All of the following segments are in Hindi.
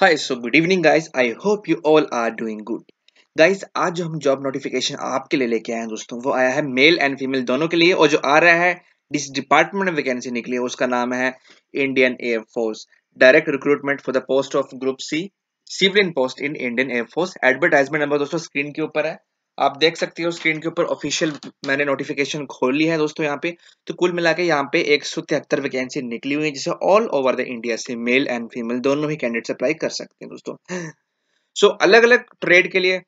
hi so good evening guys I hope you all are doing good guys आज जो हम जॉब नोटिफिकेशन आपके लिए लेके आए हैं दोस्तों वो आया है मेल एंड फीमेल दोनों के लिए और जो आ रहा है जिस डिपार्टमेंट में वैकेंसी निकली है उसका नाम है Indian air force direct recruitment for the post of group C civilian post in Indian air force advertisement number दोस्तों स्क्रीन के ऊपर है आप देख सकते हो स्क्रीन के ऊपर ऑफिशियल मैंने नोटिफिकेशन खोल ली है दोस्तों यहाँ पे तो कुल मिला के यहाँ पे एक सौ तिहत्तर वैकेंसी निकली हुई है जिसे ऑल ओवर द इंडिया से मेल एंड फीमेल दोनों ही कैंडिडेट अप्लाई कर सकते हैं दोस्तों सो so, अलग अलग ट्रेड के लिए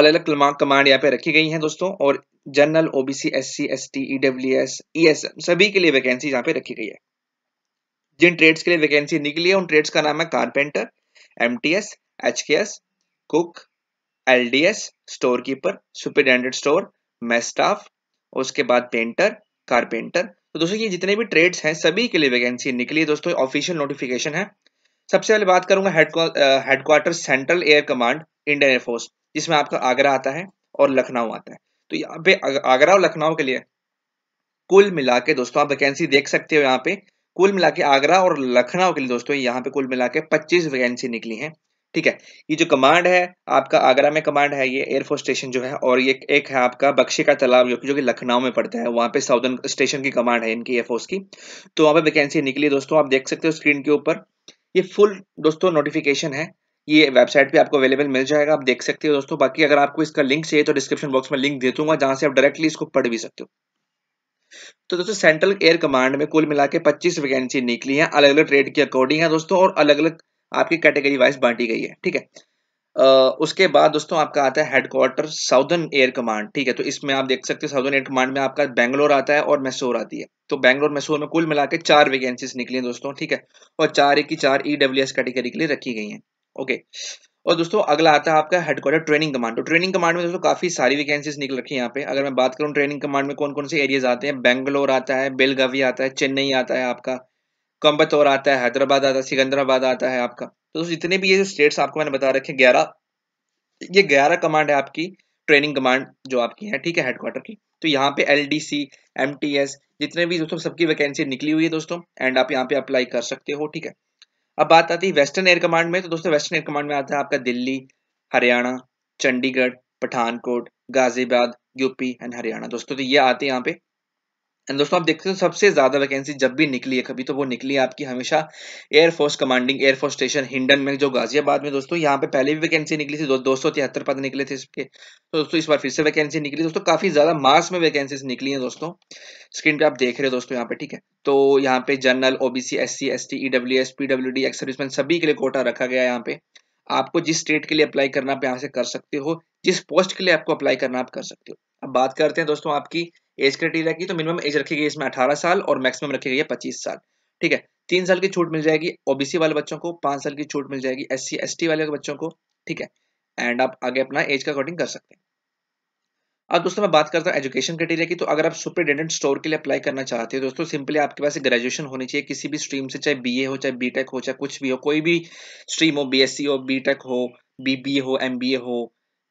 अलग अलग कमांड यहाँ पे रखी गई है दोस्तों और general OBC S C S T EW S E S M सभी के लिए वैकेंसी यहाँ पे रखी गई है जिन ट्रेड्स के लिए वैकेंसी निकली है उन ट्रेड्स का नाम है carpenter M T S H K S cook LDS store keeper superintendent store mess staff उसके बाद पेंटर कारपेंटर तो दोस्तों ये जितने भी ट्रेड्स हैं सभी के लिए वैकेंसी निकली है दोस्तों ऑफिशियल नोटिफिकेशन है सबसे पहले बात करूंगा headquarter central air command Indian air force जिसमें आपका आगरा आता है और लखनऊ आता है तो यहाँ पे आगरा और लखनऊ के लिए कुल मिला के दोस्तों आप वैकेंसी देख सकते हो यहाँ पे कुल मिला के आगरा और लखनऊ के लिए दोस्तों यहाँ पे कुल मिला के पच्चीस वैकेंसी निकली है ठीक है ये जो कमांड है आपका आगरा में कमांड है ये एयरफोर्स स्टेशन जो है और ये एक है आपका बक्शे का तालाब जो, जो कि लखनऊ में पड़ता है वहां पे साउदर्न स्टेशन की कमांड है इनकी एयरफोर्स की तो वहां पे वैकेंसी निकली दोस्तों आप देख सकते हो स्क्रीन के ऊपर ये फुल दोस्तों नोटिफिकेशन है ये वेबसाइट पे आपको अवेलेबल मिल जाएगा आप देख सकते हो दोस्तों बाकी अगर आपको इसका लिंक चाहिए तो डिस्क्रिप्शन बॉक्स में लिंक दे दूंगा जहां से आप डायरेक्टली इसको पढ़ भी सकते हो तो दोस्तों सेंट्रल एयर कमांड में कुल मिला के पच्चीस वैकेंसी निकली है अलग अलग ट्रेड के अकॉर्डिंग है दोस्तों और अलग अलग आपकी कैटेगरी वाइज बांटी गई है ठीक है Uh, उसके बाद दोस्तों आपका आता है हेडक्वार्टर साउदर्न एयर कमांड ठीक है तो इसमें आप देख सकते हैं साउदर्न एयर कमांड में आपका बैंगलोर आता है और मैसूर आती है तो बैंगलोर मैसूर में कुल मिला के चार वैकेंसीज निकली हैं दोस्तों ठीक है और चार की चार ई e कैटेगरी के लिए रखी गई है ओके और दोस्तों अगला आता है आपका हेडक्वार्टर ट्रेनिंग कमांड तो ट्रेनिंग कमांड में दोस्तों काफी सारी वैकेंसीज निकल रखी है यहाँ पे अगर मैं बात करूँ ट्रेनिंग कमांड में कौन कौन से एरियाज आते हैं बैंगलोर आता है बेलगावी आता है चेन्नई आता है आपका कोयम्बतौर आता है हैदराबाद आता है सिकंदराबाद आता है आपका तो जितने भी ये स्टेट्स आपको मैंने बता रखे ग्यारह ये ग्यारह कमांड है आपकी ट्रेनिंग कमांड जो आपकी है ठीक है हेडक्वार्टर की तो यहाँ पे L D C M T S जितने भी दोस्तों सबकी वैकेंसी निकली हुई है दोस्तों एंड आप यहाँ पे अप्लाई कर सकते हो ठीक है अब बात आती है वेस्टर्न एयर कमांड में तो दोस्तों वेस्टर्न एयर कमांड में आता है आपका दिल्ली हरियाणा चंडीगढ़ पठानकोट गाजियाबाद यूपी एंड हरियाणा दोस्तों तो ये आते हैं यहाँ पे एंड दोस्तों आप देखते हो सबसे ज्यादा वैकेंसी जब भी निकली है कभी तो वो निकली है आपकी हमेशा air force commanding air force station Hindon में जो गाजियाबाद में दोस्तों यहाँ पे पहले भी वैकेंसी निकली थी दो सौ तिहत्तर पद निकले थे इसके तो दोस्तों इस बार फिर से वैकेंसी निकली दोस्तों काफी ज्यादा मास में वैकेंसीज निकली है दोस्तों स्क्रीन पे आप देख रहे हो दोस्तों यहाँ पे ठीक है तो यहाँ पे general OBC S C S T E W S PW D ex serviceman सभी के लिए कोटा रखा गया है यहाँ पे आपको जिस स्टेट के लिए अप्लाई करना आप यहाँ से कर सकते हो जिस पोस्ट के लिए आपको अप्लाई करना आप कर सकते हो अब बात करते हैं दोस्तों आपकी एज क्राइटेरिया की तो मिनिमम एज रखी गई इसमें अठारह साल और मैक्सिमम रखी गई है पच्चीस साल ठीक है तीन साल की छूट मिल जाएगी ओबीसी वाले बच्चों को पांच साल की छूट मिल जाएगी एस सी वाले बच्चों को ठीक है एंड आप आगे अपना एज का अकॉर्डिंग कर सकते हैं अब दोस्तों मैं बात करता हूँ एजुकेशन क्राइटेरिया की तो अगर आप सुपरिटेंडेंट स्टोर के लिए अप्लाई करना चाहते हो दोस्तों सिंपली आपके पास ग्रेजुएशन होनी चाहिए किसी भी स्ट्रीम से चाहे बीए हो चाहे बीटेक हो चाहे कुछ भी हो कोई भी स्ट्रीम हो बीएससी हो बीटेक हो बीबीए हो एमबीए हो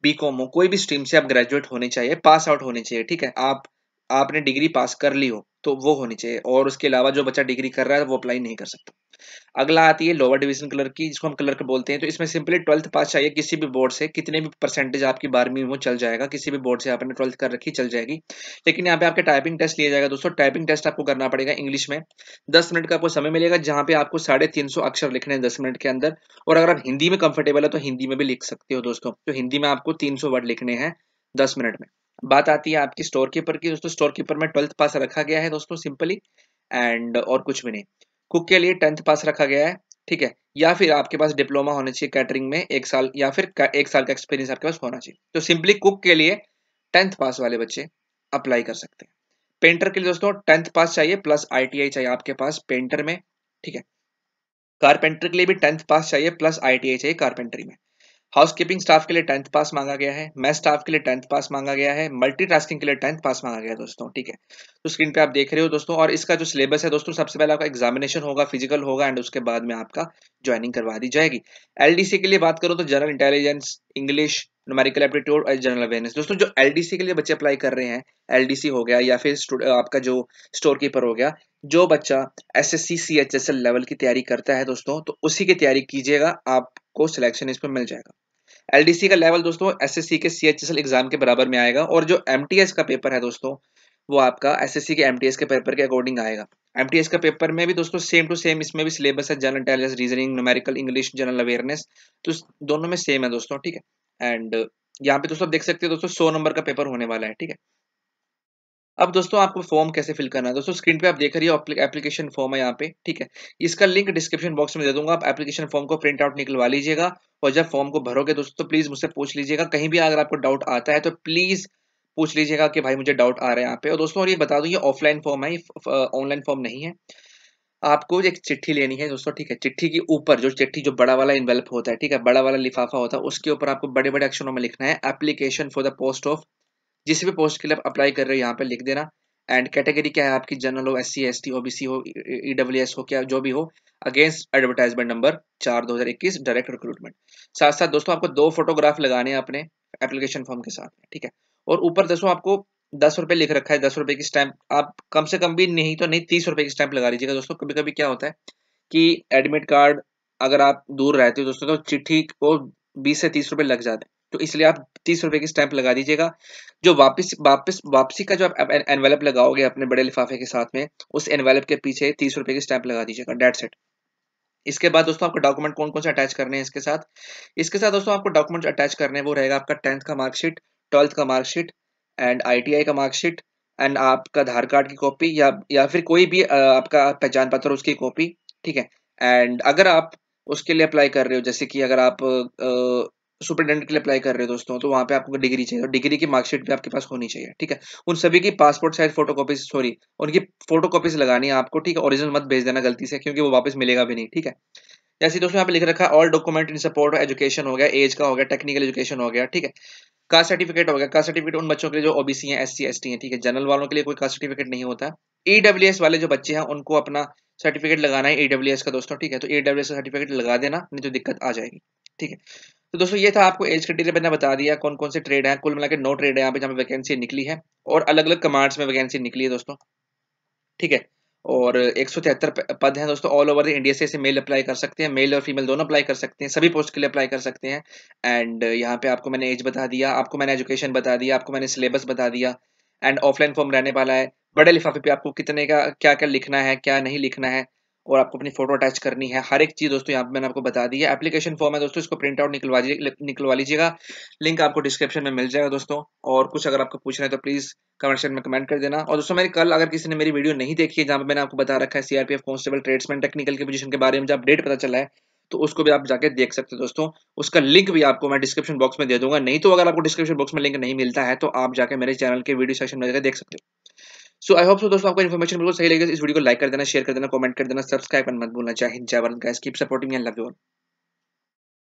बीकॉम हो कोई भी स्ट्रीम से आप ग्रेजुएट होने चाहिए पास आउट होने चाहिए ठीक है आप आपने डिग्री पास कर ली हो तो वो होनी चाहिए और उसके अलावा जो बच्चा डिग्री कर रहा है वो अप्लाई नहीं कर सकता अगला आती है लोअर डिवीजन कलर की जिसको हम कलर बोलते हैं तो इसमें सिंपली ट्वेल्थ पास चाहिए किसी भी बोर्ड से कितने भी परसेंटेज आपकी बारहवीं वो चल जाएगा किसी भी बोर्ड से आपने ट्वेल्थ कर रखी चल जाएगी लेकिन यहाँ पे आपके टाइपिंग टेस्ट लिया जाएगा दोस्तों टाइपिंग टेस्ट आपको करना पड़ेगा इंग्लिश में दस मिनट का आपको समय मिलेगा जहाँ पे आपको साढ़े तीन सौ अक्षर लिखने हैं दस मिनट के अंदर और अगर आप हिंदी में कंफर्टेबल है तो हिंदी में भी लिख सकते हो दोस्तों तो हिंदी में आपको तीन सौ वर्ड लिखने हैं दस मिनट में बात आती है आपकी स्टोर कीपर की दोस्तों स्टोर कीपर में ट्वेल्थ पास रखा गया है दोस्तों सिंपली एंड और कुछ भी नहीं कुक के लिए टेंथ पास रखा गया है ठीक है या फिर आपके पास डिप्लोमा होना चाहिए कैटरिंग में एक साल या फिर एक साल का एक्सपीरियंस आपके पास होना चाहिए तो सिंपली कुक के लिए टेंथ पास वाले बच्चे अप्लाई कर सकते हैं पेंटर के लिए दोस्तों टेंथ पास चाहिए प्लस आईटीआई चाहिए आपके पास पेंटर में ठीक है कारपेंटर के लिए भी टेंथ पास चाहिए प्लस आईटीआई चाहिए कारपेंटरी में हाउस कीपिंग स्टाफ के लिए टेंथ पास मांगा गया है मैथ स्टाफ के लिए टेंथ पास मांगा गया है मल्टीटास्किंग के लिए टेंथ पास मांगा गया है दोस्तों ठीक है तो स्क्रीन पे आप देख रहे हो दोस्तों और इसका जो सिलेबस है दोस्तों सबसे पहले आपका एग्जामिनेशन होगा फिजिकल होगा एंड उसके बाद में आपका ज्वाइनिंग करवा दी जाएगी एल के लिए बात करो तो general intelligence English numerical aptitude और जनरल अवेयरनेस दोस्तों जो एल के लिए बच्चे अप्लाई कर रहे हैं एल हो गया या फिर आपका जो स्टोर कीपर हो गया जो बच्चा S S C C H S L level की तैयारी करता है दोस्तों तो उसी की तैयारी कीजिएगा आप को सिलेक्शन इसमें मिल जाएगा एलडीसी का लेवल दोस्तों एसएससी के सीएचएसएल एग्जाम के बराबर में आएगा और जो एमटीएस का पेपर है दोस्तों वो आपका एसएससी के एमटीएस के पेपर के अकॉर्डिंग आएगा एमटीएस का पेपर में भी दोस्तों सेम टू सेम इसमें भी सिलेबस है general intelligence reasoning numerical English general awareness तो दोनों में सेम है दोस्तों ठीक है एंड यहाँ पे दोस्तों आप देख सकते हो दोस्तों सौ नंबर का पेपर होने वाला है ठीक है अब दोस्तों आपको फॉर्म कैसे फिल करना है दोस्तों स्क्रीन पे आप देख रही हो एप्लीकेशन फॉर्म है यहाँ पे ठीक है इसका लिंक डिस्क्रिप्शन बॉक्स में दे दूंगा आप एप्लीकेशन फॉर्म को प्रिंट आउट निकलवा लीजिएगा और जब फॉर्म को भरोगे दोस्तों तो प्लीज मुझसे पूछ लीजिएगा कहीं भी अगर आपको डाउट आता है तो प्लीज पूछ लीजिएगा कि भाई मुझे डाउट आ रहा है यहाँ पे और दोस्तों और ये बता दू ये ऑफलाइन फॉर्म है ऑनलाइन फॉर्म नहीं है आपको एक चिट्ठी लेनी है दोस्तों ठीक है चिट्ठी के ऊपर जो चिट्ठी जो बड़ा वाला इन्वेल्प होता है ठीक है बड़ा वाला लिफाफा होता है उसके ऊपर आपको बड़े बड़े अक्षरों में लिखना है application for the post of जिस भी पोस्ट के लिए आप अप्लाई कर रहे हो यहाँ पे लिख देना एंड कैटेगरी क्या है आपकी जनरल हो S C S T O B C हो ई डब्ल्यू एस हो क्या जो भी हो अगेंस्ट एडवर्टाइजमेंट नंबर चार दो हज़ार इक्कीस डायरेक्ट रिक्रूटमेंट साथ साथ दोस्तों आपको दो फोटोग्राफ लगाने हैं अपने एप्लीकेशन फॉर्म के साथ ठीक है और ऊपर दोस्तों आपको दस रुपए लिख रखा है दस रुपए की स्टैंप आप कम से कम भी नहीं तो नहीं तीस रुपए की स्टैंप लगा लीजिएगा दोस्तों कभी कभी क्या होता है कि एडमिट कार्ड अगर आप दूर रहते हो दोस्तों तो चिट्ठी को बीस से तीस रुपये लग जाते हैं तो इसलिए आप तीस रुपए की स्टैंप लगा दीजिएगा जो वापस वापस वापसी का जो आप एनवेलप लगाओगे अपने बड़े लिफाफे के साथ में उस एनवेलप के पीछे तीस रुपए की स्टैंप लगा दीजिएगा डेट सेट इसके बाद दोस्तों आपको डॉक्यूमेंट कौन कौन से अटैच करने हैं इसके साथ इसके साथ दोस्तों आपको डॉक्यूमेंट अटैच करने हैं वो रहेगा आपका टेंथ का मार्कशीट ट्वेल्थ का मार्कशीट एंड आईटीआई का मार्कशीट एंड आपका आधार कार्ड की कॉपी या या फिर कोई भी आपका पहचान पत्र उसकी कॉपी ठीक है एंड अगर आप उसके लिए अप्लाई कर रहे हो जैसे कि अगर आप सुपरिटेंडेंट के लिए अप्लाई कर रहे हो दोस्तों तो वहाँ पे आपको डिग्री चाहिए और डिग्री की मार्कशीट भी आपके पास होनी चाहिए ठीक है उन सभी की पासपोर्ट साइज फोटो सॉरी उनकी फोटो कॉपीज लगानी है आपको ठीक है ओरिजिनल मत भेज देना गलती से क्योंकि वो वापस मिलेगा भी नहीं ठीक है जैसे दोस्तों यहाँ पे लिख रखा है all document in support education हो गया एज का हो गया टेक्निकल एजुकेशन हो गया ठीक है कास्ट सर्टिफिकेट हो गया कास्ट सर्टिफिकेट उन बच्चों के लिए जो ओबीसी हैं एससी एसटी हैं ठीक है जनरल वालों के लिए कोई कास्ट सर्टिफिकेट नहीं होता ईडब्ल्यूएस e वाले जो बच्चे हैं उनको अपना सर्टिफिकेट लगाना है ईडब्ल्यूएस e का दोस्तों ठीक है तो ईडब्ल्यूएस e का सर्टिफिकेट लगा देना नहीं तो दिक्कत आ जाएगी ठीक है तो दोस्तों ये था आपको एज क्रिटेरिया मैंने बता दिया कौन कौन से ट्रेड हैं कुल मिला के नौ ट्रेड है यहाँ पे जहाँ पे वैकेंसी निकली है और अलग अलग कमांड्स में वैकेंसी निकली है दोस्तों ठीक है और एक सौ तिहत्तर पद हैं दोस्तों ऑल ओवर द इंडिया से मेल अप्लाई कर सकते हैं मेल और फीमेल दोनों अप्लाई कर सकते हैं सभी पोस्ट के लिए अप्लाई कर सकते हैं एंड यहाँ पे आपको मैंने एज बता दिया आपको मैंने एजुकेशन बता दिया आपको मैंने सिलेबस बता दिया एंड ऑफलाइन फॉर्म रहने वाला है बड़े लिफाफे पे आपको कितने का क्या क्या लिखना है क्या नहीं लिखना है और आपको अपनी फोटो अटैच करनी है हर एक चीज़ दोस्तों यहाँ पे मैंने आपको बता दी है एप्लीकेशन फॉर्म है दोस्तों इसको प्रिंट आउट निकलवा निकलवा लीजिएगा लिंक आपको डिस्क्रिप्शन में मिल जाएगा दोस्तों और कुछ अगर आपको पूछना है तो प्लीज़ कमेंट सेक्शन में कमेंट कर देना और दोस्तों मेरी कल अगर किसी ने मेरी वीडियो नहीं देखी है जहां पर मैंने आपको बता रखा है सीआरपीएफ कॉन्स्टेबल ट्रेड्समैन टेक्निकल की पोजिशन के बारे में जो अपडेट पता चला है तो उसको भी आप जाके देख सकते हैं दोस्तों उसका लिंक भी आपको मैं डिस्क्रिप्शन बॉक्स में दे दूंगा नहीं तो अगर आपको डिस्क्रिप्शन बॉक्स में लिंक नहीं मिलता है तो आप जाके मेरे चैनल के वीडियो सेक्शन में जाकर देख सकते हो सो आई होप सो दोस्तों आपको इन्फॉर्मेशन बिल्कुल सही लगेगा इस वीडियो को लाइक कर देना शेयर कर देना कमेंट कर देना सब्सक्राइब करना मत भूलना जय जय Bharat guys keep supporting and love you all